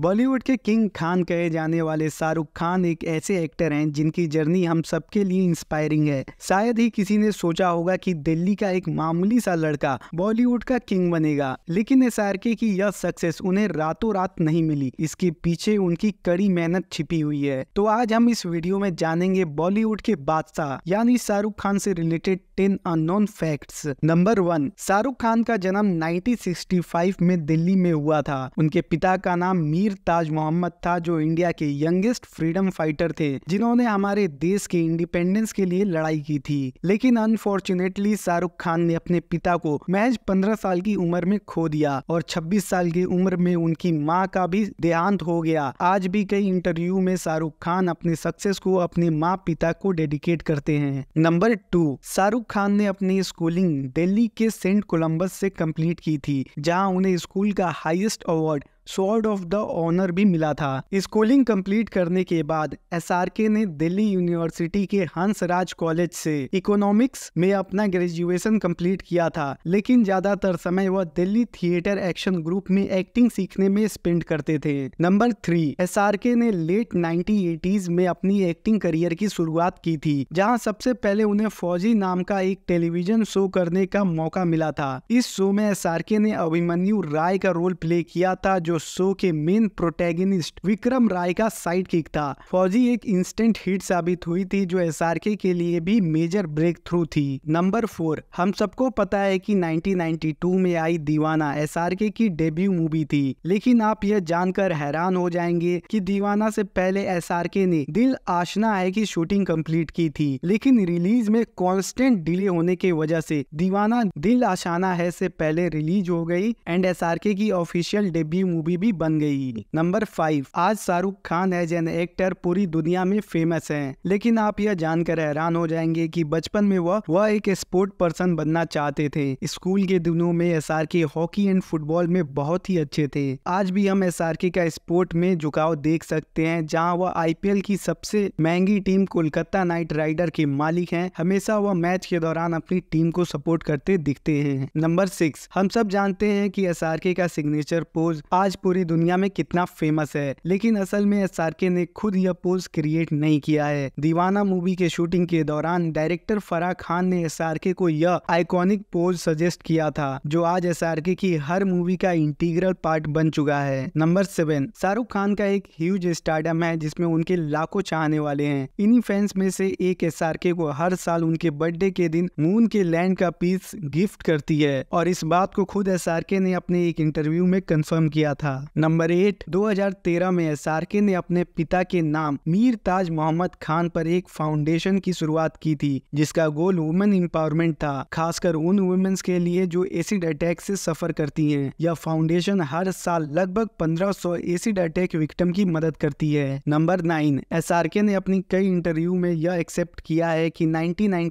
बॉलीवुड के किंग खान कहे जाने वाले शाहरुख खान एक ऐसे एक्टर हैं जिनकी जर्नी हम सबके लिए इंस्पायरिंग है शायद ही किसी ने सोचा होगा कि दिल्ली का एक मामूली सा लड़का बॉलीवुड का किंग बनेगा लेकिन एस की यह सक्सेस उन्हें रातों रात नहीं मिली इसके पीछे उनकी कड़ी मेहनत छिपी हुई है तो आज हम इस वीडियो में जानेंगे बॉलीवुड के बादशाह यानी शाहरुख खान से related ten unknown facts number one Shahrukh Khan का जन्म 1965 में दिल्ली में हुआ था उनके पिता का नाम मीर वीर ताज मोहम्मद था जो इंडिया के यंगेस्ट फ्रीडम फाइटर थे जिन्होंने हमारे देश के इंडिपेंडेंस के लिए लड़ाई की थी लेकिन अनफॉर्चुनेटली शाहरुख खान ने अपने पिता को महज पंद्रह साल की उम्र में खो दिया और छब्बीस साल की उम्र में उनकी माँ का भी देहांत हो गया आज भी कई इंटरव्यू में शाहरुख खान अपने सक्सेस को अपने माँ पिता को डेडिकेट करते हैं नंबर टू शाहरुख खान ने अपनी स्कूलिंग दिल्ली के सेंट कोलम्बस से कंप्लीट की थी जहां उन्हें स्कूल का highest award sword of the honour भी मिला था स्कूलिंग कंप्लीट करने के बाद एसआरके ने दिल्ली यूनिवर्सिटी के हंसराज कॉलेज से इकोनॉमिक्स में अपना ग्रेजुएशन कंप्लीट किया था लेकिन ज्यादातर समय वह दिल्ली थिएटर एक्शन ग्रुप में एक्टिंग सीखने में स्पेंड करते थे नंबर थ्री एस ने लेट नाइनटीन में अपनी एक्टिंग करियर की शुरुआत की थी जहाँ सबसे पहले उन्हें फौजी नाम का एक टेलीविजन शो करने का मौका मिला था इस शो में एस ने अभिमन्यु राय का रोल प्ले किया था जो शो के मेन प्रोटेगनिस्ट विक्रम राय का साइड किक था फौजी एक इंस्टेंट हिट साबित हुई थी जो एस के लिए भी मेजर ब्रेक थ्रू थी नंबर फोर हम सबको पता है कि 1992 में आई दीवाना एस की डेब्यू मूवी थी लेकिन आप यह जानकर हैरान हो जाएंगे कि दीवाना से पहले एस ने दिल आशना है की शूटिंग कंप्लीट की थी लेकिन रिलीज में कांस्टेंट डिले होने की वजह से दीवाना दिल आशाना है से पहले रिलीज हो गई एंड एस की ऑफिशियल डेब्यू मूवी भी बन गई नंबर फाइव आज Shahrukh Khan as an actor पूरी दुनिया में फेमस है लेकिन आप यह जानकर हैरान हो जाएंगे कि बचपन में वह वह एक स्पोर्ट पर्सन बनना चाहते थे स्कूल के दिनों में S R K hockey and football में बहुत ही अच्छे थे आज भी हम एस आर के का स्पोर्ट में झुकाव देख सकते हैं जहाँ वह एल की सबसे महंगी टीम कोलकाता नाइट राइडर के मालिक हैं हमेशा वह मैच के दौरान अपनी टीम को सपोर्ट करते दिखते हैं नंबर सिक्स हम सब जानते हैं कि एस आर के का सिग्नेचर पोज आज आज पूरी दुनिया में कितना फेमस है लेकिन असल में एस आर के ने खुद यह पोज क्रिएट नहीं किया है दीवाना मूवी के शूटिंग के दौरान डायरेक्टर फराह खान ने एस आर के को यह आइकॉनिक पोज सजेस्ट किया था जो आज एस आर की हर मूवी का इंटीग्रल पार्ट बन चुका है नंबर सेवन शाहरुख खान का एक ह्यूज स्टार्डम है जिसमे उनके लाखों चाहने वाले हैं इन्हीं फैंस में से एक एस आर के को हर साल उनके बर्थडे के दिन मून के लैंड का पीस गिफ्ट करती है और इस बात को खुद एस आर के ने अपने एक इंटरव्यू में कंफर्म किया था नंबर एट 2013 में सार्किन ने अपने पिता के नाम मीर ताज मोहम्मद खान पर एक फाउंडेशन की शुरुआत की थी जिसका गोल वुमेन एम्पावरमेंट था खासकर उन वुमेन्स के लिए जो एसिड अटैक से सफर करती हैं यह फाउंडेशन हर साल लगभग 1500 एसिड अटैक विक्टिम की मदद करती है नंबर नाइन एस ने अपनी कई इंटरव्यू में यह एक्सेप्ट किया है कि नाइनटीन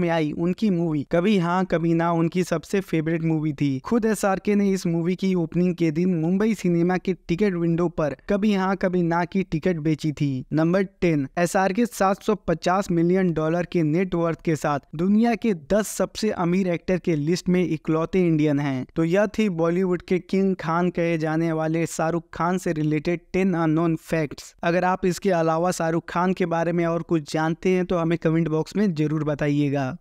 में आई उनकी मूवी कभी हाँ कभी ना उनकी सबसे फेवरेट मूवी थी खुद एस ने इस मूवी की ओपनिंग के दिन मुंबई कई सिनेमा की टिकट विंडो पर कभी हाँ कभी ना की टिकट बेची थी नंबर टेन एस आर के सात सौ पचास मिलियन डॉलर के नेटवर्थ के साथ दुनिया के दस सबसे अमीर एक्टर के लिस्ट में इकलौते इंडियन है तो यह थी बॉलीवुड के किंग खान कहे जाने वाले शाहरुख खान से रिलेटेड टेन अनोन फैक्ट्स अगर आप इसके अलावा शाहरुख खान के बारे में और कुछ जानते हैं तो हमें कमेंट बॉक्स में जरूर बताइएगा